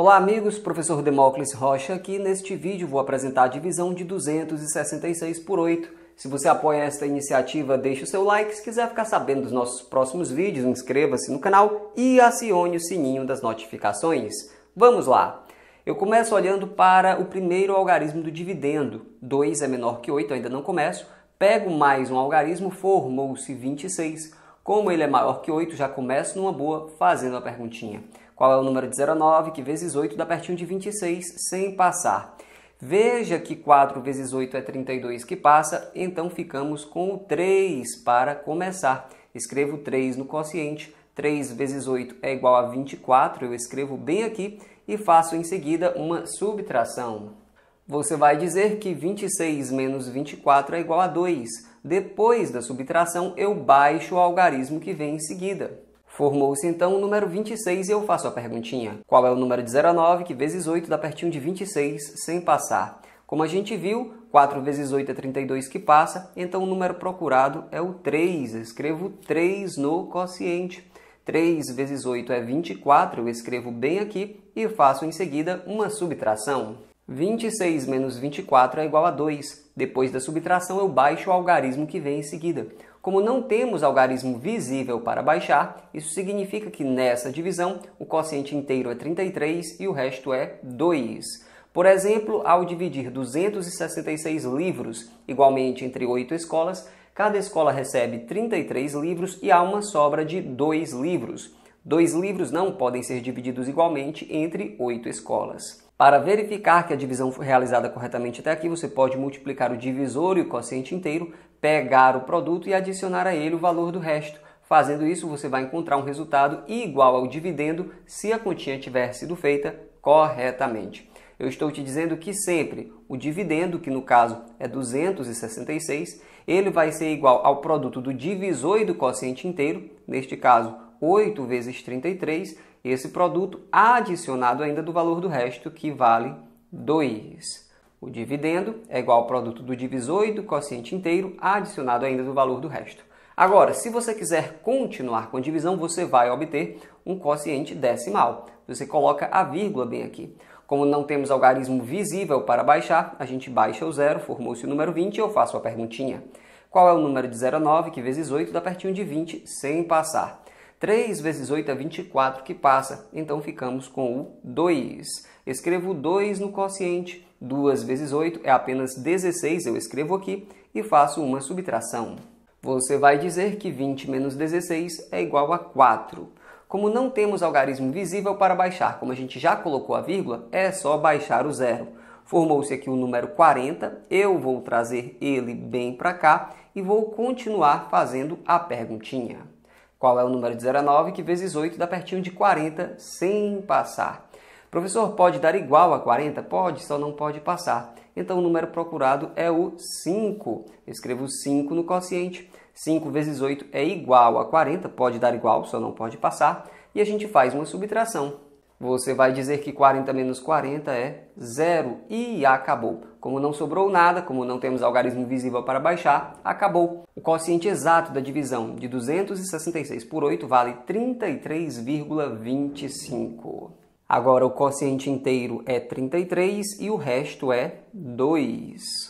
Olá amigos, professor Demócles Rocha aqui. Neste vídeo vou apresentar a divisão de 266 por 8. Se você apoia esta iniciativa, deixe o seu like. Se quiser ficar sabendo dos nossos próximos vídeos, inscreva-se no canal e acione o sininho das notificações. Vamos lá! Eu começo olhando para o primeiro algarismo do dividendo. 2 é menor que 8, ainda não começo. Pego mais um algarismo, formou-se 26. Como ele é maior que 8, já começo numa boa fazendo a perguntinha. Qual é o número de 19? que vezes 8 dá pertinho de 26, sem passar. Veja que 4 vezes 8 é 32 que passa, então ficamos com o 3 para começar. Escrevo 3 no quociente, 3 vezes 8 é igual a 24, eu escrevo bem aqui e faço em seguida uma subtração. Você vai dizer que 26 menos 24 é igual a 2. Depois da subtração, eu baixo o algarismo que vem em seguida. Formou-se então o número 26 e eu faço a perguntinha. Qual é o número de 0 que vezes 8 dá pertinho de 26 sem passar? Como a gente viu, 4 vezes 8 é 32 que passa, então o número procurado é o 3. Eu escrevo 3 no quociente. 3 vezes 8 é 24, eu escrevo bem aqui e faço em seguida uma subtração. 26 menos 24 é igual a 2. Depois da subtração, eu baixo o algarismo que vem em seguida. Como não temos algarismo visível para baixar, isso significa que nessa divisão o quociente inteiro é 33 e o resto é 2. Por exemplo, ao dividir 266 livros igualmente entre oito escolas, cada escola recebe 33 livros e há uma sobra de 2 livros. Dois livros não podem ser divididos igualmente entre oito escolas. Para verificar que a divisão foi realizada corretamente até aqui, você pode multiplicar o divisor e o quociente inteiro pegar o produto e adicionar a ele o valor do resto. Fazendo isso, você vai encontrar um resultado igual ao dividendo se a continha tiver sido feita corretamente. Eu estou te dizendo que sempre o dividendo, que no caso é 266, ele vai ser igual ao produto do divisor e do quociente inteiro, neste caso 8 vezes 33, esse produto adicionado ainda do valor do resto, que vale 2. O dividendo é igual ao produto do divisor e do quociente inteiro, adicionado ainda do valor do resto. Agora, se você quiser continuar com a divisão, você vai obter um quociente decimal. Você coloca a vírgula bem aqui. Como não temos algarismo visível para baixar, a gente baixa o zero, formou-se o número 20 e eu faço a perguntinha. Qual é o número de 0 a 9, que vezes 8 dá pertinho de 20, sem passar? 3 vezes 8 é 24 que passa, então ficamos com o 2. Escrevo 2 no quociente, 2 vezes 8 é apenas 16, eu escrevo aqui e faço uma subtração. Você vai dizer que 20 menos 16 é igual a 4. Como não temos algarismo visível para baixar, como a gente já colocou a vírgula, é só baixar o zero. Formou-se aqui o número 40, eu vou trazer ele bem para cá e vou continuar fazendo a perguntinha. Qual é o número 19, que vezes 8 dá pertinho de 40 sem passar. Professor, pode dar igual a 40? Pode, só não pode passar. Então o número procurado é o 5. Eu escrevo 5 no quociente. 5 vezes 8 é igual a 40, pode dar igual, só não pode passar. E a gente faz uma subtração você vai dizer que 40 menos 40 é zero e acabou. Como não sobrou nada, como não temos algarismo visível para baixar, acabou. O quociente exato da divisão de 266 por 8 vale 33,25. Agora o quociente inteiro é 33 e o resto é 2.